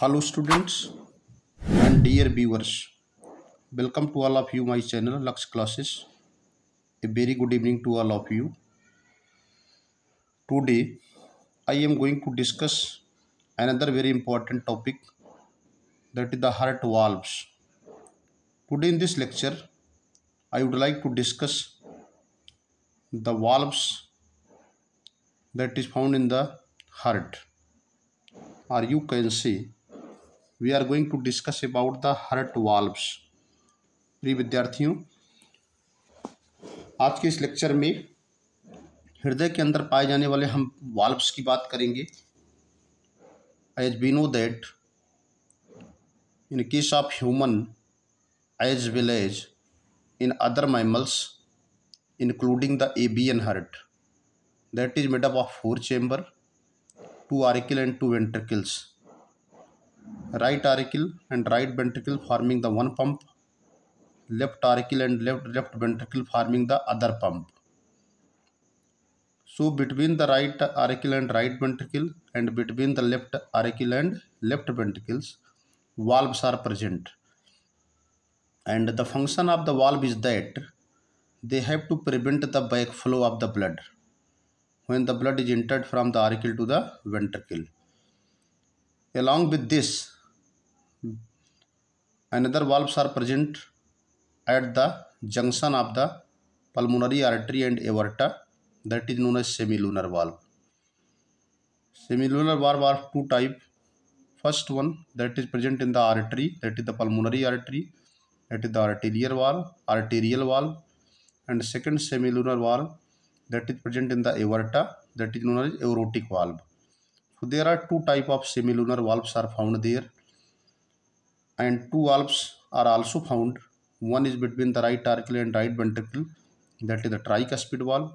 hello students and dear viewers welcome to all of you my channel lux classes a very good evening to all of you today i am going to discuss another very important topic that is the heart valves today in this lecture i would like to discuss the valves that is found in the heart or you can see we are going to discuss about the heart valves प्रिय विद्यार्थियों आज के इस lecture में हृदय के अंदर पाए जाने वाले हम वाल्व्स की बात करेंगे as we know that in case of human as well as in other mammals including the avian heart that is made up of four chamber two two and two two right auricle and right ventricle forming the one pump left auricle and left left ventricle forming the other pump so between the right auricle and right ventricle and between the left auricle and left ventricles valves are present and the function of the valve is that they have to prevent the backflow of the blood when the blood is entered from the auricle to the ventricle along with this another valves are present at the junction of the pulmonary artery and aorta that is known as semilunar valve semilunar valve are two type first one that is present in the artery that is the pulmonary artery that is the arterial valve arterial valve and second semilunar valve that is present in the aorta that is known as aortic valve there are two type of semilunar valves are found there and two valves are also found one is between the right auricle and right ventricle that is the tricuspid valve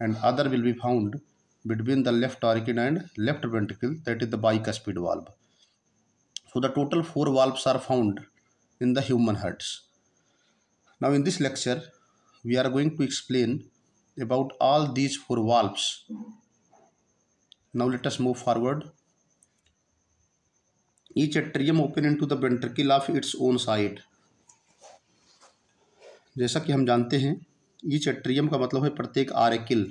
and other will be found between the left auricle and left ventricle that is the bicuspid valve so the total four valves are found in the human hearts now in this lecture we are going to explain about all these four valves now let us move forward each atrium open into the ventricle of its own side जैसा कि हम जानते हैं each atrium का मतलब है प्रत्येक आरेकिल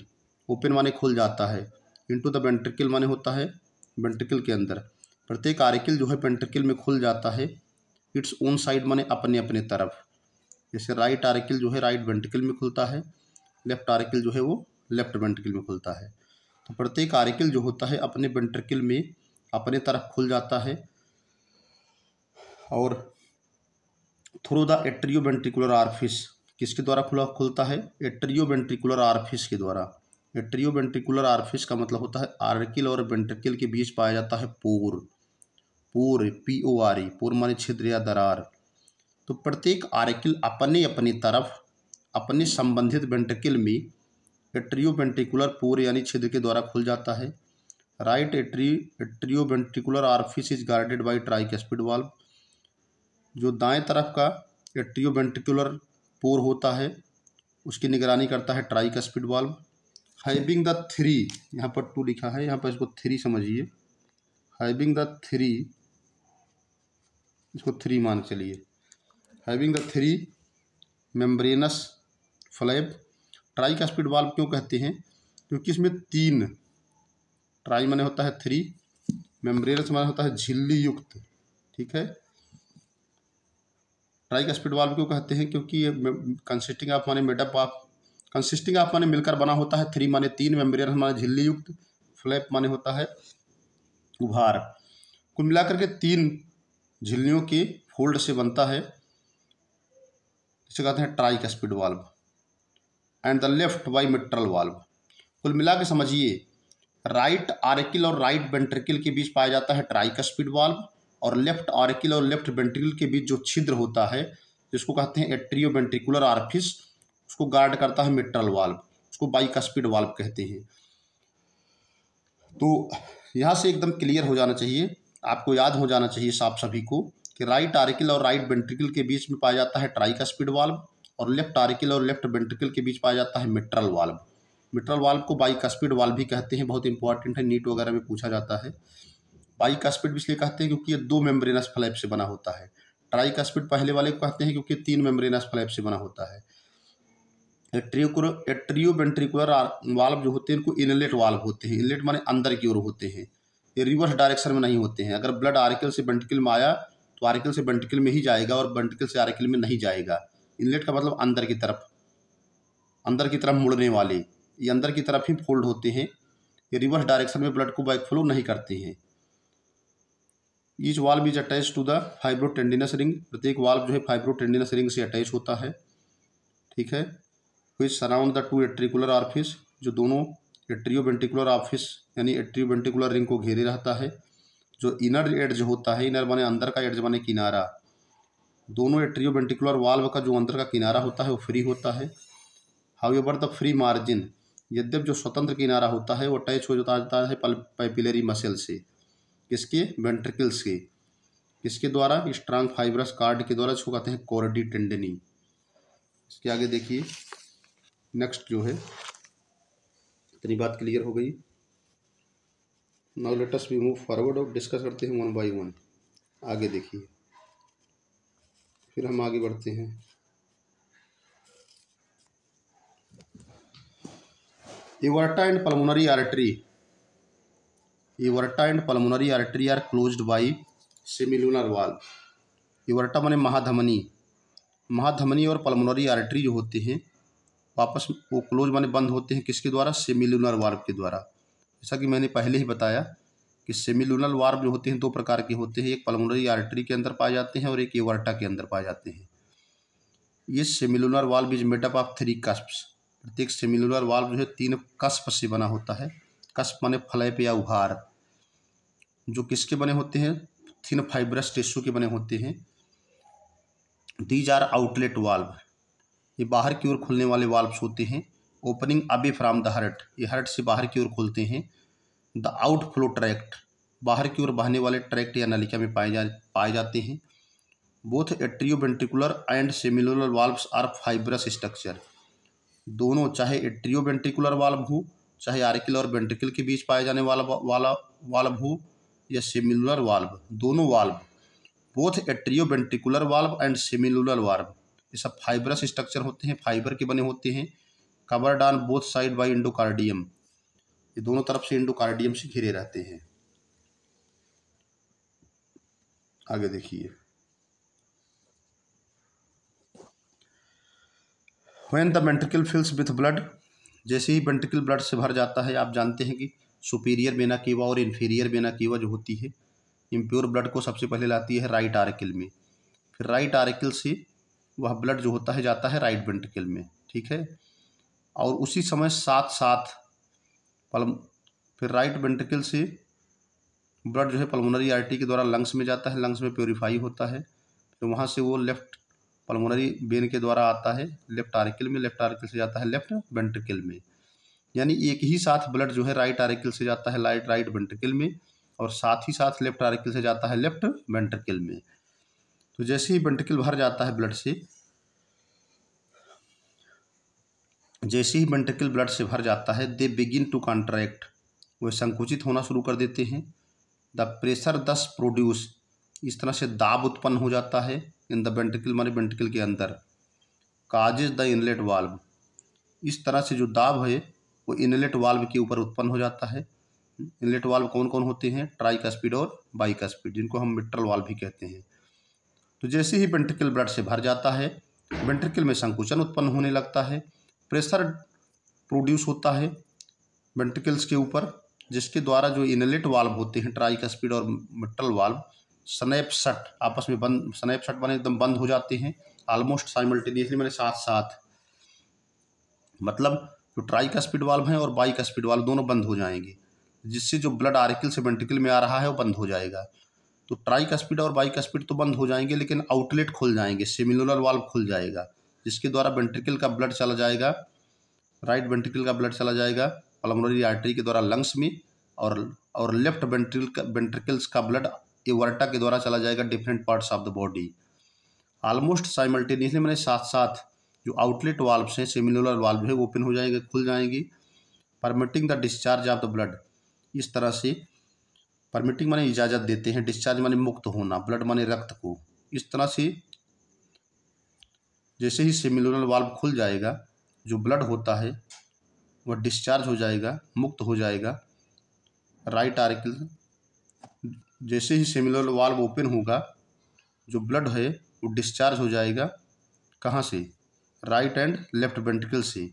open माने खुल जाता है इनटू द वेंट्रिकल माने होता है वेंट्रिकल के अंदर प्रत्येक आरेकिल जो है वेंट्रिकल में खुल जाता है इट्स ओन साइड माने अपने अपने तरफ जैसे राइट आरेकिल जो है राइट वेंट्रिकल में खुलता है लेफ्ट आरेकिल जो है वो लेफ्ट वेंट्रिकल में खुलता है तो प्रत्येक आर्किल जो होता है अपने वेंट्रिकल में अपने तरफ खुल जाता है और through the atrioventricular orifice किसके द्वारा खुला खुलता है एट्रियो वेंट्रिकुलर आर्फिस के द्वारा एट्रियो वेंट्रिकुलर आर्फिस का मतलब होता है आर्किल और वेंट्रिकल के बीच पाया जाता है पोर पोर पी ओ आर ई पोर माने छिद्र या दरार तो प्रत्येक आर्किल अपने अपनी तरफ अपने संबंधित वेंट्रिकल में एट्रियोवेंट्रिकुलर पोर यानी छिद्र के द्वारा खुल जाता है right atrio atrioventricular orifice is guarded by cuspid valve जो दाएं तरफ का एट्रियोवेंट्रिकुलर पोर होता है उसकी निगरानी करता है tricuspid valve having the three यहाँ पर टू लिखा है यहाँ पर इसको थ्री समझिए हैविंग द थ्री इसको थ्री मान चलिए having the three membranous flap tricuspid valve क्यों कहते हैं क्योंकि इसमें तीन ट्राई माने होता है थ्री मेम्ब्रेनस माने होता है झिल्ली युक्त ठीक है ट्राई का स्पीड वाल्व क्यों कहते हैं क्योंकि ये कंसिस्टिंग ऑफ माने मेडअप ऑफ कंसिस्टिंग ऑफ माने मिलकर बना होता है थ्री माने तीन मेम्ब्रेन माने झिल्ली युक्त फ्लैप माने होता है उभार कुल मिलाकर के तीन झिल्लियों के फोल्ड से बनता है इसे कहते हैं tricuspid valve and the left bi mitral valve कुल मिला के समझिए राइट आरकिल और राइट वेंट्रिकल के बीच पाया जाता है ट्राइकस्पिड वाल्व और लेफ्ट आरकिल और लेफ्ट वेंट्रिकल के बीच जो छिद्र होता है जिसको कहते हैं एट्रियो वेंट्रिकुलर आर्फिस उसको गार्ड करता है मिट्रल वाल्व उसको बाइकस्पिड वाल्व कहते हैं तो यहाँ से एकदम क्लियर हो जाना चाहिए आपको याद हो जाना चाहिए साफ सभी को कि राइट आर्किल और राइट वेंट्रिकल के बीच में पाया जाता है ट्राइकस्पिड वाल्व और लेफ्ट आर्किल और लेफ्ट वेंट्रिकल के बीच पाया जाता है मिट्रल वाल्व मिट्रल वाल्व को स्पीड वाल्व भी कहते हैं बहुत इंपॉर्टेंट है नीट वगैरह में पूछा जाता है स्पीड इसलिए कहते हैं क्योंकि ये दो मेम्ब्रेनस फ्लैप से बना होता है स्पीड पहले वाले को कहते हैं क्योंकि तीन मेम्ब्रेनस फ्लैप से बना होता है एट्रियो वेंट्रिकुलर वाल्व जो होते हैं इनको इनलेट वाल्व होते हैं इनलेट माने अंदर की ओर होते हैं ये रिवर्स डायरेक्शन में नहीं होते हैं अगर ब्लड आर्किल से बेंटिकल में आया तो आर्किल से बेंटिकल में ही जाएगा और वेंटिकल से आर्किल में नहीं जाएगा इनलेट का मतलब अंदर की तरफ अंदर की तरफ मुड़ने वाले ये अंदर की तरफ ही फोल्ड होते हैं ये रिवर्स डायरेक्शन में ब्लड को बैक फ्लो नहीं करते हैं each valve is attach to the fibro tendinous ring प्रत्येक वाल्व जो है फाइब्रो टेंडिनस रिंग से अटैच होता है ठीक है which surround the two atrioventricular orifice जो दोनों एट्रियो वेंटिकुलर ऑफिस यानी एट्रियो वेंटिकुलर रिंग को घेरे रहता है जो इनर एड्ज होता है इनर माने अंदर का एड्ज बने किनारा दोनों वेंटिकुलर वाल्व का जो अंदर का किनारा होता है वो फ्री होता है एवर द फ्री मार्जिन यद्यप जो स्वतंत्र किनारा होता है वो अटैच हो जाता है पैपिलरी मसल से किसके वेंट्रिकल्स के किसके द्वारा स्ट्रांग फाइबरस कार्ड के द्वारा इसको कहते हैं कॉरडी टेंडनी इसके आगे देखिए नेक्स्ट जो है इतनी बात क्लियर हो गई now let's we move forward और डिस्कस करते हैं वन बाय वन आगे देखिए फिर हम आगे बढ़ते हैं aorta and pulmonary artery aorta and pulmonary artery are closed by semilunar valve aorta माने महाधमनी महाधमनी और पल्मोनरी आर्टरी जो होते हैं वापस वो क्लोज माने बंद होते हैं किसके द्वारा सेमिलूनर वाल्व के द्वारा जैसा कि मैंने पहले ही बताया कि सेमिलुनल वार्ब जो होते हैं दो प्रकार के होते हैं एक पलमोनरी आर्टरी के अंदर पाए जाते हैं और एक एवर्टा के अंदर पाए जाते हैं ये semilunar valve is made up of three cusp प्रत्येक सेमिलुलर वाल्व जो है तीन कस्प से बना होता है कस्प माने फ्लैप या उभार जो किसके बने होते हैं थिन फाइब्रस टिश्यू के बने होते हैं दीज आर आउटलेट वाल्व ये बाहर की ओर खुलने वाले वाल्व्स होते हैं opening away from the heart ये हर्ट से बाहर की ओर खुलते हैं द आउटफ्लो ट्रैक्ट बाहर की ओर बहने वाले ट्रैक्ट या नलिका में पाए जा पाए जाते हैं both atrioventricular and semilunar valves are fibrous structure दोनों चाहे एट्रियो वेंट्रिकुलर वाल्व हो चाहे आर्किल और वेंट्रिकल के बीच पाए जाने वाला वाला वाल्व हो या सेमिलर वाल्व दोनों valve both atrioventricular valve and semilunar valve ये सब फाइबरस स्ट्रक्चर होते हैं फाइबर के बने होते हैं covered on both side by endocardium ये दोनों तरफ से इंडोकार्डियम से घिरे रहते हैं आगे देखिए when the ventricle fills with blood जैसे ही वेंट्रिकल ब्लड से भर जाता है आप जानते हैं कि सुपीरियर बेना कीवा और इन्फीरियर बेना कीवा जो होती है इम्प्योर ब्लड को सबसे पहले लाती है राइट आर्किल में फिर राइट आर्किल से वह ब्लड जो होता है जाता है राइट वेंट्रिकल में ठीक है और उसी समय साथ साथ पलम फिर राइट वेंटिकल से ब्लड जो है पलमोनरी आर्टरी के द्वारा लंग्स में जाता है लंग्स में प्योरीफाई होता है फिर वहाँ से वो लेफ्ट पलमोनरी बेन के द्वारा आता है लेफ्ट आर्किल में लेफ्ट आर्किल से जाता है लेफ्ट वेंटिकल में यानी एक ही साथ ब्लड जो है राइट आर्किल से जाता है लाइट राइट वेंटिकल में और साथ ही साथ लेफ्ट आर्किल से जाता है लेफ्ट वेंटिकल में तो जैसे ही वेंटिकल भर जाता है ब्लड से जैसे ही वेंट्रिकल ब्लड से भर जाता है दे बिगिन टू कॉन्ट्रैक्ट वे संकुचित होना शुरू कर देते हैं द प्रेशर दस प्रोड्यूस इस तरह से दाब उत्पन्न हो जाता है इन द वेंट्रिकल मारे बेंटिकल के अंदर काजेज द इनलेट वाल्व इस तरह से जो दाब है वो इनलेट वाल्व के ऊपर उत्पन्न हो जाता है इनलेट वाल्व कौन कौन होते हैं ट्राई का स्पीड और बाई का स्पीड जिनको हम मिट्रल वाल्व भी कहते हैं तो जैसे ही बेंटिकल ब्लड से भर जाता है वेंट्रिकल में संकुचन उत्पन्न होने लगता है प्रेशर प्रोड्यूस होता है वेंटिकल्स के ऊपर जिसके द्वारा जो इनलेट वाल्व होते हैं ट्राई का स्पीड और मिट्टल वाल्व स्नैपशट आपस में बंद स्नैपशट बने एकदम बंद हो जाते हैं ऑलमोस्ट साइमल्टेनियसली मैंने साथ साथ मतलब जो ट्राई का स्पीड वाल्व है और बाई का स्पीड वाल्व दोनों बंद हो जाएंगे जिससे जो ब्लड आर्किल से वेंटिकल में आ रहा है वो बंद हो जाएगा तो ट्राई का स्पीड और बाई का स्पीड तो बंद हो जाएंगे लेकिन आउटलेट खुल जाएंगे सेमिनुलर वाल्व खुल जाएगा जिसके द्वारा वेंट्रिकल का ब्लड चला जाएगा राइट वेंट्रिकल का ब्लड चला जाएगा पलमोनरी आर्टरी के द्वारा लंग्स में और और लेफ्ट वेंट्रिकल वेंट्रिकल्स का ब्लड एवर्टा के द्वारा चला जाएगा different parts of the body almost simultaneously मैंने साथ साथ जो आउटलेट वाल्व्स हैं सेमिनुलर वाल्व है वो ओपन हो जाएंगे खुल जाएंगी permitting the discharge of the blood इस तरह से परमिटिंग माने इजाज़त देते हैं डिस्चार्ज माने मुक्त होना ब्लड माने रक्त को इस तरह से जैसे ही सेमिलोनल वाल्व खुल जाएगा जो ब्लड होता है वह डिस्चार्ज हो जाएगा मुक्त हो जाएगा राइट आर्किल जैसे ही सेमिलोनल वाल्व ओपन होगा जो ब्लड है वो डिस्चार्ज हो जाएगा कहाँ से राइट एंड लेफ्ट वेंटिकल से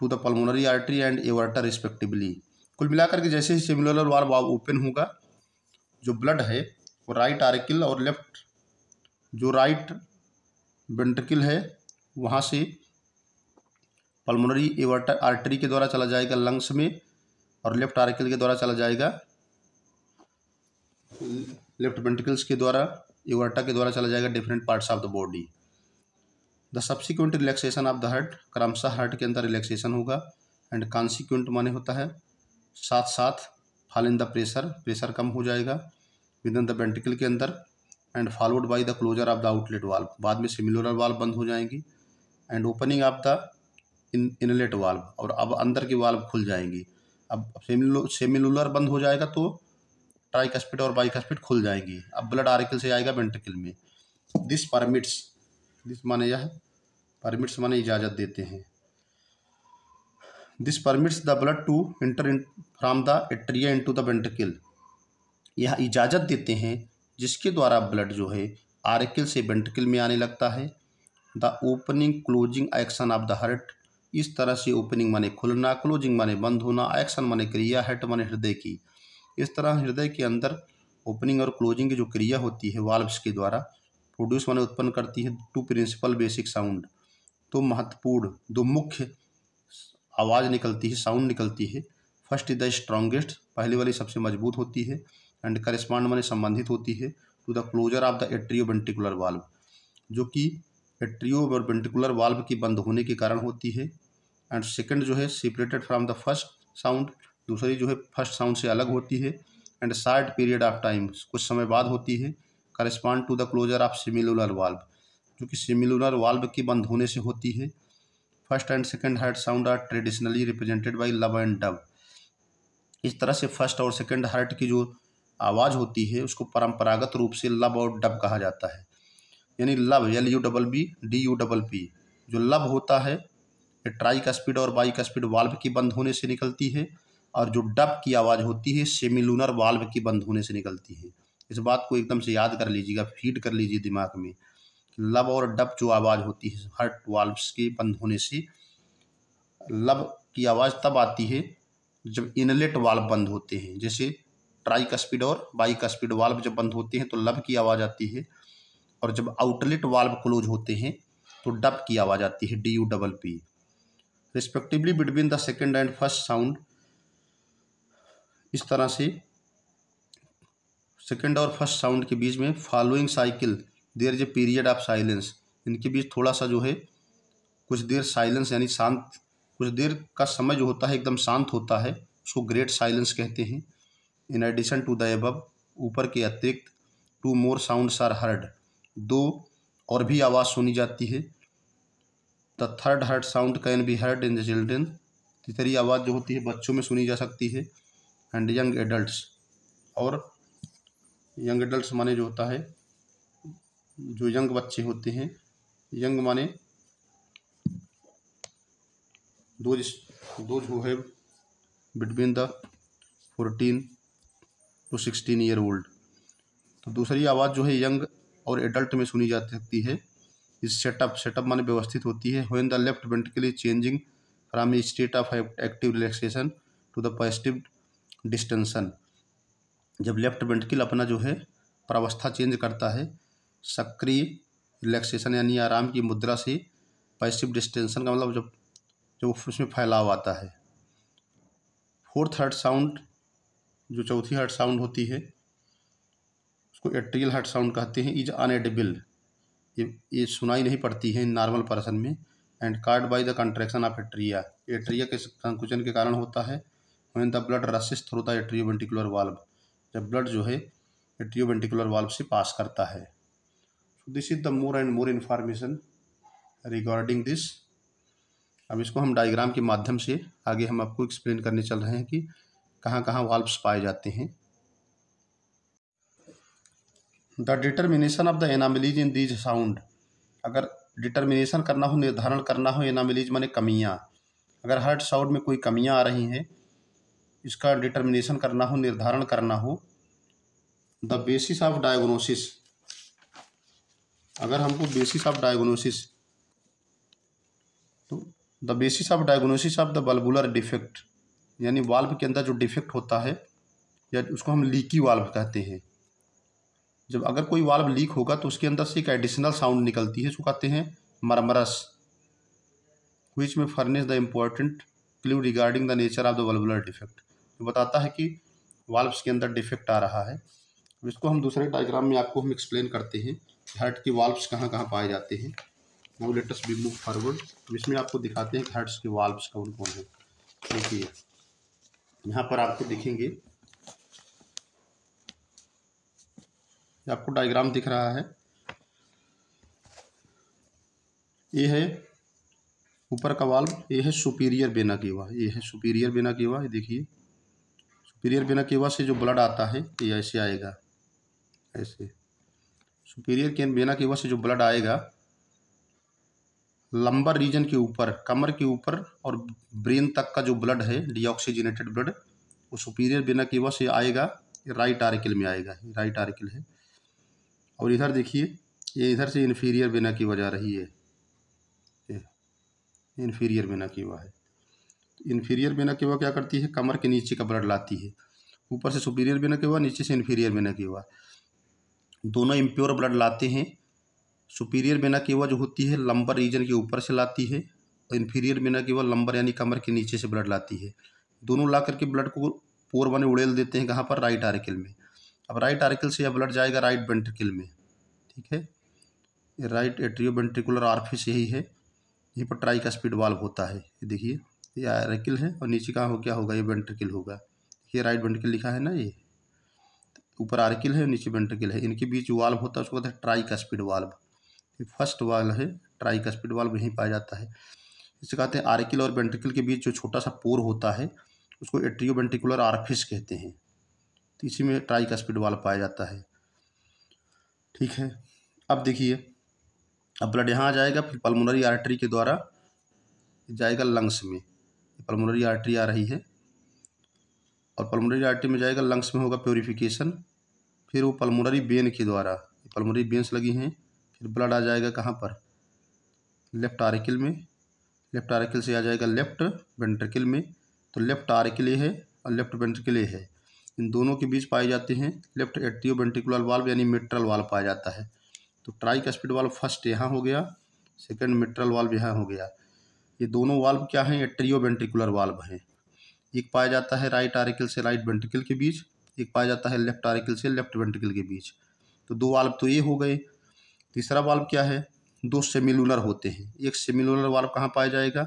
to the pulmonary artery and aorta respectively कुल मिलाकर के जैसे ही सेमिलोनल वाल्व ओपन होगा जो ब्लड है वो राइट आर्किल और लेफ्ट जो राइट वेंट्रिकल है वहाँ से पल्मोनरी एवर्टर आर्टरी के द्वारा चला जाएगा लंग्स में और लेफ्ट आर्किल के द्वारा चला जाएगा लेफ्ट बेंटिकल्स के द्वारा एवर्टा के द्वारा चला जाएगा different parts of the body the subsequent relaxation of the heart क्रमशः हार्ट के अंदर रिलैक्सेशन होगा एंड कॉन्सिक्वेंट माने होता है साथ साथ fall in the pressure pressure कम हो जाएगा विद इन द वेंटिकल के अंदर and followed by the closure of the outlet valve बाद में सिमिलर वाल्व बंद हो जाएंगी and opening of the in inlet valve और अब अंदर की वाल्व खुल जाएंगी अब सेमिलुलर बंद हो जाएगा तो ट्राइकस्पिड और बाइकस्पिड खुल जाएंगी अब ब्लड आर्किल से आएगा वेंट्रिकल में दिस परमिट्स दिस माने यह परमिट्स माने इजाज़त देते हैं this permits the blood to enter from the atria into the ventricle यह इजाज़त देते हैं जिसके द्वारा ब्लड जो है आर्किल से वेंट्रिकल में आने लगता है the opening closing action of the heart इस तरह से ओपनिंग माने खुलना क्लोजिंग माने बंद होना एक्शन माने क्रिया हट माने हृदय की इस तरह हृदय के अंदर ओपनिंग और क्लोजिंग की जो क्रिया होती है वाल्व्स के द्वारा प्रोड्यूस माने उत्पन्न करती है टू प्रिंसिपल बेसिक साउंड तो महत्वपूर्ण दो मुख्य आवाज़ निकलती है साउंड निकलती है फर्स्ट इज द स्ट्रांगेस्ट पहली वाली सबसे मजबूत होती है एंड करस्पॉन्ड मैंने संबंधित होती है to the closure of the atrioventricular valve जो कि एट्रियो और वेंटिकुलर वाल्व की बंद होने के कारण होती है एंड सेकेंड जो है separated from the first sound दूसरी जो है फर्स्ट साउंड से अलग होती है and short period of time कुछ समय बाद होती है correspond to the closure of semilunar valve जो कि सिमिलुलर वाल्व की बंद होने से होती है first and second heart sound are traditionally represented by lub and dub इस तरह से फर्स्ट और सेकेंड हार्ट की जो आवाज़ होती है उसको परंपरागत रूप से लब और डब कहा जाता है यानी lub L U double B D U double P जो लब होता है ट्राई का स्पीड और बाई का स्पीड वाल्व की बंद होने से निकलती है और जो डब की आवाज़ होती है सेमिलूनर वाल्व की बंद होने से निकलती है इस बात को एकदम से याद कर लीजिएगा फीड कर लीजिए दिमाग में लब और डब जो आवाज़ होती है हर्ट वाल्व्स के बंद होने से लब की आवाज़ तब आती है जब इनलेट वाल्व बंद होते हैं जैसे ट्राई स्पीड और बाई स्पीड वाल्व जब बंद होते हैं तो लब की आवाज़ आती है और जब आउटलेट वाल्व क्लोज होते हैं तो डब की आवाज़ आती है D U double P respectively between the second and first sound इस तरह से सेकेंड और फर्स्ट साउंड के बीच में following cycle there is a period of silence इनके बीच थोड़ा सा जो है कुछ देर साइलेंस यानी शांत कुछ देर का समय जो होता है एकदम शांत होता है उसको ग्रेट साइलेंस कहते हैं in addition to the above ऊपर के अतिरिक्त two more sounds are heard दो और भी आवाज़ सुनी जाती है the third heart sound can be heard in the children तीसरी आवाज़ जो होती है बच्चों में सुनी जा सकती है एंड यंग एडल्ट्स और यंग एडल्ट्स माने जो होता है जो यंग बच्चे होते हैं यंग माने दो जो है between the fourteen to sixteen year old तो दूसरी आवाज़ जो है यंग और एडल्ट में सुनी जा सकती है इस सेटअप सेटअप माने व्यवस्थित होती है when the left ventricle changing from state of active relaxation to the positive distension जब लेफ्ट वेंट्रिकल अपना जो है प्रावस्था चेंज करता है सक्रिय रिलैक्सेशन यानी आराम की मुद्रा से पैसिव डिस्टेंसन का मतलब जब जब उसमें फैलाव आता है फोर्थ हर्ट साउंड जो चौथी हर्ट साउंड होती है उसको एट्रियल हर्ट साउंड कहते हैं इज अनएडेबल ये ये सुनाई नहीं पड़ती है नॉर्मल पर्सन में and card by the contraction of atria atria के संकुचन के कारण होता है when the blood rushes through the atrioventricular valve जब ब्लड जो है एट्रियोवेंटिकुलर वाल्व से पास करता है this is the more and more information regarding this अब इसको हम डायग्राम के माध्यम से आगे हम आपको एक्सप्लेन करने चल रहे हैं कि कहाँ कहाँ वाल्व्स पाए जाते हैं the determination of the anomalies in these sound अगर डिटर्मिनेशन करना हो निर्धारण करना हो एनामिलीज माने कमियाँ अगर हर्ट साउंड में कोई कमियाँ आ रही हैं इसका डिटर्मिनेशन करना हो निर्धारण करना हो द बेसिस ऑफ डायग्नोसिस अगर हमको बेसिस ऑफ डायग्नोसिस तो the basis of diagnosis of the बल्बुलर डिफेक्ट यानी वाल्व के अंदर जो डिफेक्ट होता है या उसको हम लीकी वाल्व कहते हैं जब अगर कोई वाल्व लीक होगा तो उसके अंदर से एक एडिशनल साउंड निकलती है उसको कहते हैं murmurs which may furnish the important clue regarding the nature of the वल्बुलर डिफेक्ट जो बताता है कि वाल्व्स के अंदर डिफेक्ट आ रहा है इसको हम दूसरे डायग्राम में आपको हम एक्सप्लेन करते हैं हर्ट की वाल्व्स कहाँ कहाँ पाए जाते हैं वो लेटस बी मूव फॉरवर्ड इसमें आपको दिखाते हैं हर्ट्स के वाल्व्स कौन कौन है देखिए यहाँ पर आपको दिखेंगे आपको डायग्राम दिख रहा है ये है ऊपर का वाल्व ये है सुपीरियर बेना केवा ये है सुपीरियर बेना केवा ये देखिए सुपीरियर बेना केवा से जो ब्लड आता है ये ऐसे आएगा ऐसे सुपीरियर के बेना केवा से जो ब्लड आएगा लंबर रीजन के ऊपर कमर के ऊपर और ब्रेन तक का जो ब्लड है डिऑक्सीजनेटेड ब्लड वो सुपीरियर बिना की बस आएगा राइट आर्किल में आएगा राइट आर्किल है और इधर देखिए ये इधर से इन्फीरियर बिना की वजह रही है इन्फीरियर बेना वह है इन्फीरियर बेना वह क्या करती है कमर के नीचे का ब्लड लाती है ऊपर से सुपीरियर बेना हुआ नीचे से इन्फीरियर बेना हुआ दोनों इम्प्योर ब्लड लाते हैं सुपीरियर बेना की वह जो होती है लंबर रीजन के ऊपर से लाती है और इन्फीरियर बेना केवल लंबर यानी कमर के नीचे से ब्लड लाती है दोनों ला करके ब्लड को पोर बने उड़ेल देते हैं कहाँ पर राइट आर्किल में अब राइट आर्किल से यह ब्लड जाएगा राइट बेंट्रिकल में ठीक है राइट एट्रियो बेंट्रिकुलर आर्फिस यही है यहीं पर ट्राई का स्पीड वाल्व होता है ये देखिए ये आर्किल है और नीचे कहाँ हो क्या होगा ये बेंट्रिकल होगा ये राइट बेंट्रिकल लिखा है ना ये ऊपर आर्किल है नीचे बेंट्रिकल है इनके बीच वाल्व होता है उसको कहते हैं ट्राई का स्पीड वाल्व ये फर्स्ट वाल है ट्राई कस्पिड वाल वहीं पाया जाता है इसे कहते हैं आर्किल और बेंटिकल के बीच जो छोटा सा पोर होता है उसको एट्रियो आर्फिस कहते हैं तो इसी में ट्राई कस्पिड वाल पाया जाता है ठीक है अब देखिए अब ब्लड यहाँ आ जाएगा फिर पल्मोनरी आर्टरी के द्वारा जाएगा लंग्स में पल्मोनरी आर्टरी आ रही है और पल्मोनरी आर्टरी में जाएगा लंग्स में होगा प्योरीफिकेशन फिर वो पल्मोनरी बेन के द्वारा पल्मोनरी बेन्स लगी हैं ब्लड आ जाएगा कहाँ पर लेफ्ट आरिकल में लेफ्ट आरिकल से आ जाएगा लेफ्ट वेंट्रिकल में तो लेफ्ट आरिकल ये है और लेफ्ट वेंट्रिकल ये है इन दोनों के बीच पाए जाते हैं लेफ्ट एट्रियो वेंट्रिकुलर वाल्व यानी मिट्रल वाल्व पाया जाता है तो ट्राई स्पीड वाल्व फर्स्ट यहाँ हो गया सेकंड मिट्रल वाल्व यहाँ हो गया ये दोनों वाल्व क्या हैं एट्रियो वेंट्रिकुलर वाल्व हैं एक पाया जाता है राइट आरिकल से राइट वेंट्रिकल के बीच एक पाया जाता है लेफ्ट आरिकल से लेफ्ट वेंट्रिकल के बीच तो दो वाल्व तो ये हो गए तीसरा वाल्व क्या है दो सेमिलुलर होते हैं एक सेमिलुलर वाल्व कहाँ पाया जाएगा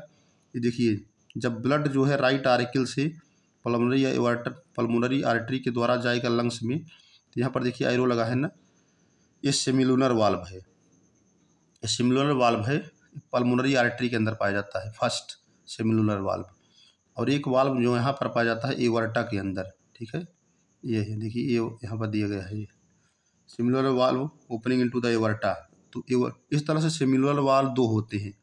ये देखिए जब ब्लड जो है राइट आर्टिकल से पलमरी या एवर्टर पलमोनरी आर्टरी के द्वारा जाएगा लंग्स में तो यहाँ पर देखिए आयरो लगा है ना ये सेमिलुलर वाल्व है ये सेमिलुलर वाल्व है पलमोनरी आर्टरी के अंदर पाया जाता है फर्स्ट सेमिलुलर वाल्व और एक वाल्व जो यहाँ पर पाया जाता है एवर्टा के अंदर ठीक है ये है देखिए ये यहाँ पर दिया गया है ये similar valve opening into the aorta तो एवर इस तरह से सिमिलर वाल्व दो होते हैं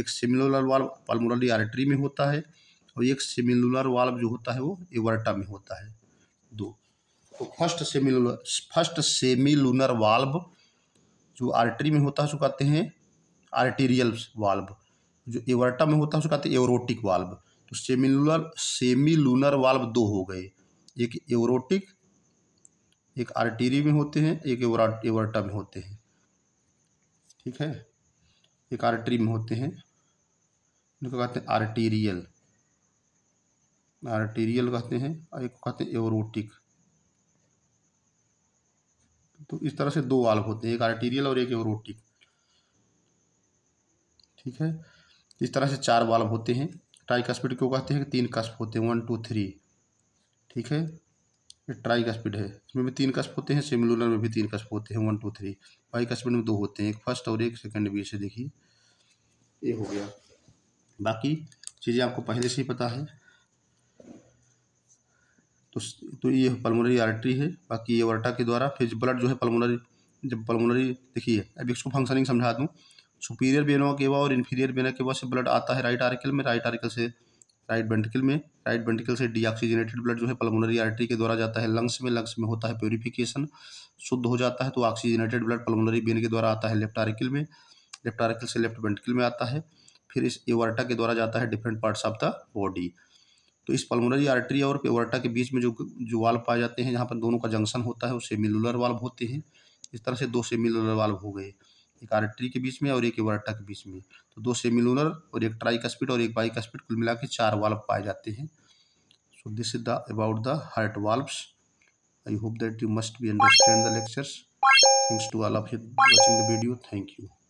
एक सिमिलर वाल्व पल्मोनरी आर्टरी में होता है और एक सिमिलर वाल्व जो होता है वो एवर्टा में होता है दो तो first semilunar first semilunar valve जो आर्टरी में होता है उसको कहते हैं आर्टेरियल वाल्व जो एवर्टा में होता है उसको कहते हैं एवरोटिक वाल्व तो सेमिलुलर सेमिलुनर वाल्व दो हो गए एक एवरोटिक एक आर्टीरी में होते हैं एक एवर्टा में होते हैं ठीक है एक आर्टरी में होते हैं इनको कहते हैं आर्टीरियल आर्टीरियल कहते हैं और एक कहते हैं एवरोटिक तो इस तरह से दो वाल्व होते हैं एक आर्टीरियल और एक एवरोटिक ठीक है इस तरह से चार वाल्व होते हैं ट्राई कस्पिड क्यों कहते हैं तीन कस्प होते हैं वन टू थ्री ठीक है ट्राई स्पीड है इसमें भी तीन कस्प होते हैं सेमिलुलर में भी तीन कस्प होते हैं one two three bicuspid में दो होते हैं एक फर्स्ट और एक सेकंड भी से देखिए ये हो गया बाकी चीज़ें आपको पहले से ही पता है तो तो ये पल्मोनरी आर्टरी है बाकी ये वर्टा के द्वारा फिर ब्लड जो है पल्मोनरी जब पल्मोनरी देखिए अब इसको फंक्शनिंग समझा दूँ सुपीरियर बेनो बाद और इन्फीरियर बेना बाद से ब्लड आता है राइट आर्टिकल में राइट आर्टिकल से राइट वेंटिकल में राइट वेंटिकल से डीऑक्सीजनेटेड ब्लड जो है पल्मोनरी आर्टरी के द्वारा जाता है लंग्स में लंग्स में होता है प्योरिफिकेशन शुद्ध हो जाता है तो ऑक्सीजनेटेड ब्लड पल्मोनरी बेन के द्वारा आता है लेफ्ट आर्टिकल में लेफ्ट आर्टिकल से लेफ्ट वेंटिकल में आता है फिर इस एवर्टा के द्वारा जाता है different parts of the body तो इस पल्मोनरी आर्टरी और एवर्टा के बीच में जो जो वाल्व पाए जाते हैं जहाँ पर दोनों का जंक्शन होता है वो सेमिलुलर वाल्व होते हैं इस तरह से दो सेमिलुलर वाल्व हो गए एक आर के बीच में और एक वर्टा के बीच में तो दो लूनर और एक ट्राई स्पीड और एक स्पीड कुल मिला के चार वाल्व पाए जाते हैं so this is the about the heart valves I hope that you must be understand the lectures thanks to all of you watching the video thank you